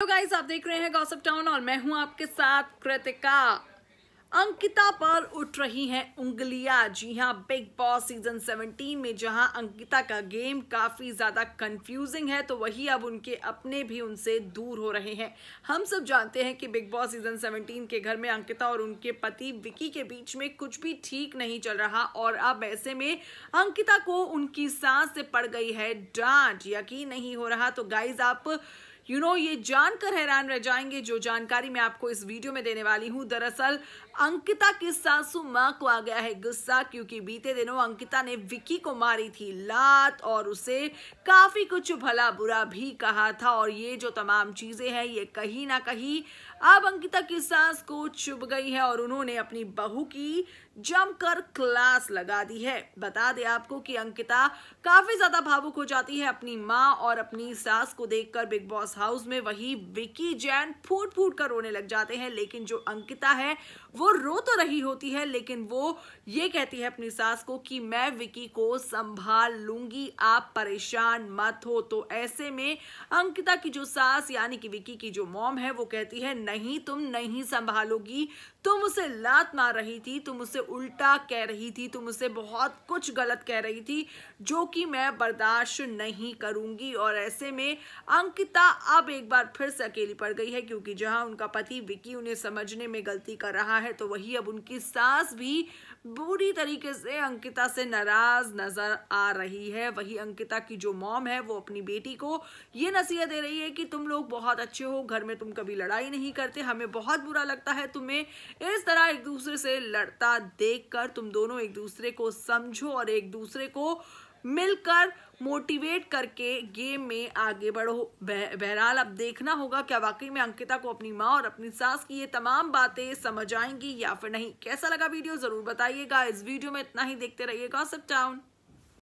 hello तो guys आप देख रहे हैं गॉसअप टाउन और मैं हूं आपके साथ कृतिका अंकिता पर उठ रही हैं उंगलियां जी हां बिग बॉस सीजन 17 में जहां अंकिता का गेम काफ़ी ज़्यादा कंफ्यूजिंग है तो वही अब उनके अपने भी उनसे दूर हो रहे हैं हम सब जानते हैं कि बिग बॉस सीजन 17 के घर में अंकिता और उनके पति विकी के बीच में कुछ भी ठीक नहीं चल रहा और अब ऐसे में अंकिता को उनकी सांस से पड़ गई है डांट यकीन नहीं हो रहा तो गाइज आप यू नो ये जानकर हैरान रह जाएंगे जो जानकारी मैं आपको इस वीडियो में देने वाली हूँ दरअसल अंकिता की सासू माँ को आ गया है गुस्सा क्योंकि बीते दिनों अंकिता ने विकी को मारी थी लात और उसे काफी कुछ भला बुरा भी कहा था और ये जो तमाम चीजें हैं ये कहीं ना कहीं अब अंकिता की सास को चुभ गई है और उन्होंने अपनी बहू की जमकर क्लास लगा दी है बता दें आपको कि अंकिता काफी ज्यादा भावुक हो जाती है अपनी माँ और अपनी सास को देखकर बिग बॉस हाउस में वही विकी जैन फूट फूट कर रोने लग जाते हैं लेकिन जो अंकिता है वो रो तो रही होती है लेकिन वो ये कहती है अपनी सास को कि मैं विकी को संभाल लूंगी आप परेशान मत हो तो ऐसे में अंकिता की जो सास यानी कि विकी की जो मॉम है वो कहती है नहीं तुम नहीं संभालोगी तुम उसे लात मार रही थी तुम उसे उल्टा कह रही थी तुम उसे बहुत कुछ गलत कह रही थी जो कि मैं बर्दाश्त नहीं करूंगी और ऐसे में अंकिता अब एक बार फिर से अकेली पड़ गई है क्योंकि जहां उनका पति विकी उन्हें समझने में गलती कर रहा है तो वही अब उनकी सास भी बुरी तरीके से अंकिता से नाराज नजर आ रही है वही अंकिता की जो मॉम है वो अपनी बेटी को ये नसीहत दे रही है कि तुम लोग बहुत अच्छे हो घर में तुम कभी लड़ाई नहीं करते हमें बहुत बुरा लगता है तुम्हें इस तरह एक दूसरे से लड़ता देख तुम दोनों एक दूसरे को समझो और एक दूसरे को मिलकर मोटिवेट करके गेम में आगे बढ़ो बहरहाल अब देखना होगा क्या वाकई में अंकिता को अपनी माँ और अपनी सास की ये तमाम बातें समझ आएंगी या फिर नहीं कैसा लगा वीडियो जरूर बताइएगा इस वीडियो में इतना ही देखते रहिएगा सब टाउन